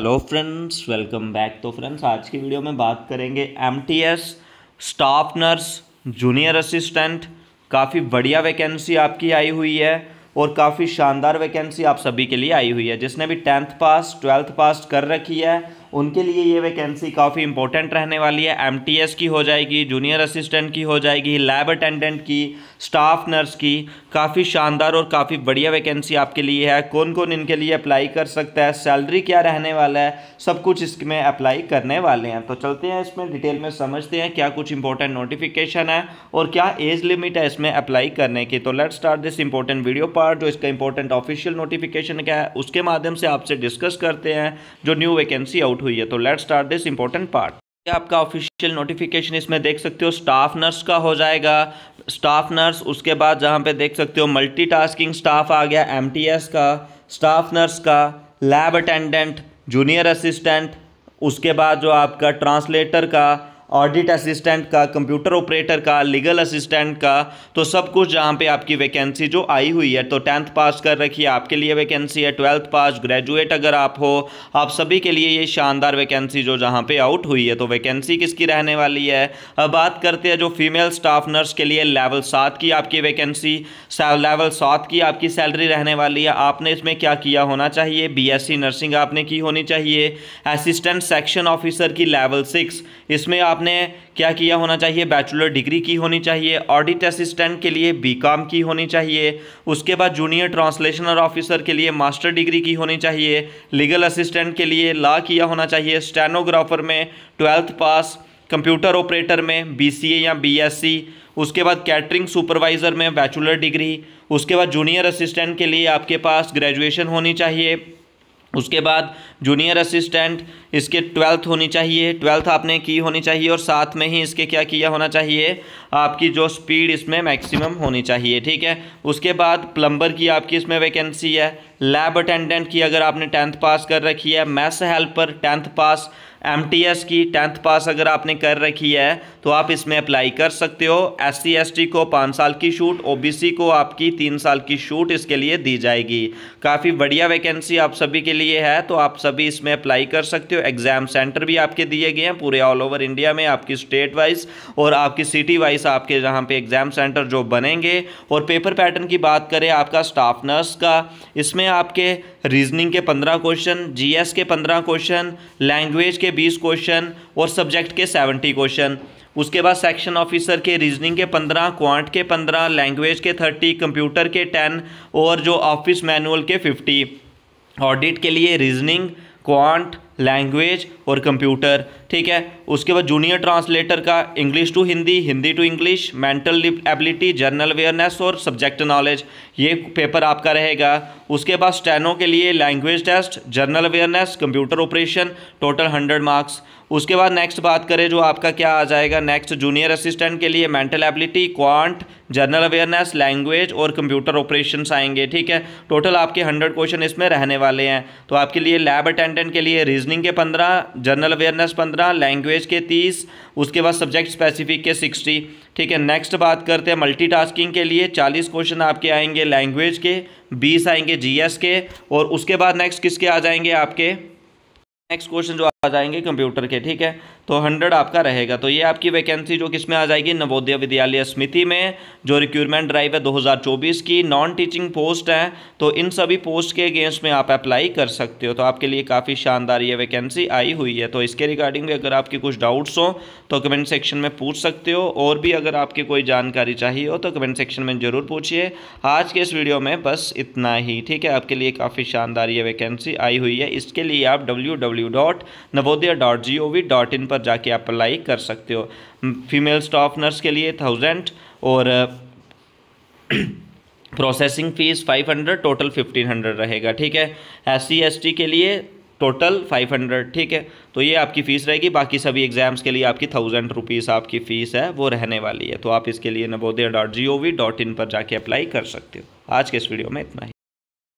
hello friends welcome back तो friends आज की वीडियो में बात करेंगे MTS staff nurse junior assistant काफ़ी बढ़िया वैकेंसी आपकी आई हुई है और काफ़ी शानदार वैकेंसी आप सभी के लिए आई हुई है जिसने भी टेंथ पास ट्वेल्थ पास कर रखी है उनके लिए ये वैकेंसी काफ़ी इंपॉर्टेंट रहने वाली है एमटीएस की हो जाएगी जूनियर असिस्टेंट की हो जाएगी लैब अटेंडेंट की स्टाफ नर्स की काफ़ी शानदार और काफ़ी बढ़िया वैकेंसी आपके लिए है कौन कौन इनके लिए अप्लाई कर सकता है सैलरी क्या रहने वाला है सब कुछ इसमें अप्लाई करने वाले हैं तो चलते हैं इसमें डिटेल में समझते हैं क्या कुछ इंपॉर्टेंट नोटिफिकेशन है और क्या एज लिमिट है इसमें अप्लाई करने की तो let start this important video part जो इसका इंपॉर्टेंट ऑफिशियल नोटिफिकेशन क्या है उसके माध्यम से आपसे डिस्कस करते हैं जो न्यू वैकेंसी आउट हुई है तो let start this important part आपका ऑफिशियल नोटिफिकेशन इसमें देख सकते हो स्टाफ नर्स का हो जाएगा स्टाफ नर्स उसके बाद जहाँ पे देख सकते हो मल्टीटास्किंग स्टाफ आ गया एमटीएस का स्टाफ नर्स का लैब अटेंडेंट जूनियर असिस्टेंट उसके बाद जो आपका ट्रांसलेटर का ऑडिट असिस्टेंट का कंप्यूटर ऑपरेटर का लीगल असिस्टेंट का तो सब कुछ जहाँ पे आपकी वैकेंसी जो आई हुई है तो टेंथ पास कर रखी है आपके लिए वैकेंसी है ट्वेल्थ पास ग्रेजुएट अगर आप हो आप सभी के लिए ये शानदार वैकेंसी जो जहाँ पे आउट हुई है तो वैकेंसी किसकी रहने वाली है अब बात करते हैं जो फीमेल स्टाफ नर्स के लिए लेवल सात की आपकी वैकेंसी लेवल सात की आपकी सैलरी रहने वाली है आपने इसमें क्या किया होना चाहिए बी नर्सिंग आपने की होनी चाहिए असिस्टेंट सेक्शन ऑफिसर की लेवल सिक्स इसमें आप आपने क्या किया होना चाहिए बैचलर डिग्री की होनी चाहिए ऑडिट असिस्टेंट के लिए बीकॉम की होनी चाहिए उसके बाद जूनियर ट्रांसलेशनल ऑफिसर के लिए मास्टर डिग्री की होनी चाहिए लीगल असिस्टेंट के लिए लॉ किया होना चाहिए स्टेनोग्राफर में ट्वेल्थ पास कंप्यूटर ऑपरेटर में ए या सी उसके बाद कैटरिंग सुपरवाइज़र में बैचुलर डिग्री उसके बाद जूनियर असिस्टेंट के लिए आपके पास ग्रेजुएशन होनी चाहिए उसके बाद जूनियर असिस्टेंट इसके ट्वेल्थ होनी चाहिए ट्वेल्थ आपने की होनी चाहिए और साथ में ही इसके क्या किया होना चाहिए आपकी जो स्पीड इसमें मैक्सिमम होनी चाहिए ठीक है उसके बाद प्लम्बर की आपकी इसमें वैकेंसी है लैब अटेंडेंट की अगर आपने टेंथ पास कर रखी है maths helper tenth pass M की टेंथ पास अगर आपने कर रखी है तो आप इसमें अप्लाई कर सकते हो एस सी को पाँच साल की छूट ओबीसी को आपकी तीन साल की छूट इसके लिए दी जाएगी काफ़ी बढ़िया वैकेंसी आप सभी के लिए है तो आप सभी इसमें अप्लाई कर सकते हो एग्जाम सेंटर भी आपके दिए गए हैं पूरे ऑल ओवर इंडिया में आपकी स्टेट वाइज और आपकी सिटी वाइज आपके यहाँ पे एग्जाम सेंटर जो बनेंगे और पेपर पैटर्न की बात करें आपका स्टाफ नर्स का इसमें आपके रीजनिंग के पंद्रह क्वेश्चन जीएस के पंद्रह क्वेश्चन लैंग्वेज के बीस क्वेश्चन और सब्जेक्ट के सेवेंटी क्वेश्चन उसके बाद सेक्शन ऑफिसर के रीजनिंग के पंद्रह क्वांट के पंद्रह लैंग्वेज के थर्टी कंप्यूटर के टेन और जो ऑफिस मैनुअल के फिफ्टी ऑडिट के लिए रीजनिंग क्वांट लैंग्वेज और कंप्यूटर ठीक है उसके बाद जूनियर ट्रांसलेटर का English to Hindi Hindi to English mental ability general awareness और सब्जेक्ट नॉलेज ये पेपर आपका रहेगा उसके बाद स्टैनो के लिए language test general awareness computer operation total hundred marks उसके बाद नेक्स्ट बात करें जो आपका क्या आ जाएगा नेक्स्ट जूनियर असिस्टेंट के लिए mental ability quant general awareness language और कंप्यूटर ऑपरेशन आएंगे ठीक है टोटल आपके हंड्रेड क्वेश्चन इसमें रहने वाले हैं तो आपके लिए लैब अटेंडेंट के लिए रीजनिंग के पंद्रह जनरल अवेयरनेस पंद्रह पंद्रह लैंग्वेज के तीस उसके बाद सब्जेक्ट स्पेसिफिक के सिक्सटी ठीक है नेक्स्ट बात करते हैं मल्टीटास्किंग के लिए चालीस क्वेश्चन आपके आएंगे लैंग्वेज के बीस आएंगे जीएस के और उसके बाद नेक्स्ट किसके आ जाएंगे आपके नेक्स्ट क्वेश्चन जो आ जाएंगे कंप्यूटर के ठीक है तो हंड्रेड आपका रहेगा तो ये आपकी वैकेंसी जो किस में आ जाएगी नवोदय विद्यालय समिति में जो रिक्यूरमेंट ड्राइव है 2024 की नॉन टीचिंग पोस्ट है तो इन सभी पोस्ट के अगेंस्ट में आप अप्लाई कर सकते हो तो आपके लिए काफ़ी शानदार ये वैकेंसी आई हुई है तो इसके रिगार्डिंग भी अगर आपके कुछ डाउट्स हो तो कमेंट सेक्शन में पूछ सकते हो और भी अगर आपकी कोई जानकारी चाहिए हो तो कमेंट सेक्शन में ज़रूर पूछिए आज के इस वीडियो में बस इतना ही ठीक है आपके लिए काफ़ी शानदार ये वैकेंसी आई हुई है इसके लिए आप W Navodaya dot G O V dot in पर जाके आप अप्लाई कर सकते हो फीमेल स्टाफ नर्स के लिए थाउजेंड और processing fees five hundred total fifteen hundred रहेगा ठीक है एस सी एस टी के लिए टोटल फाइव हंड्रेड ठीक है तो ये आपकी फ़ीस रहेगी बाकी सभी एग्ज़ाम्स के लिए आपकी थाउजेंड रुपीज़ आपकी फ़ीस है वो रहने वाली है तो आप इसके लिए Navodaya dot G O V dot in पर जाके अप्लाई कर सकते हो आज के इस वीडियो में इतना ही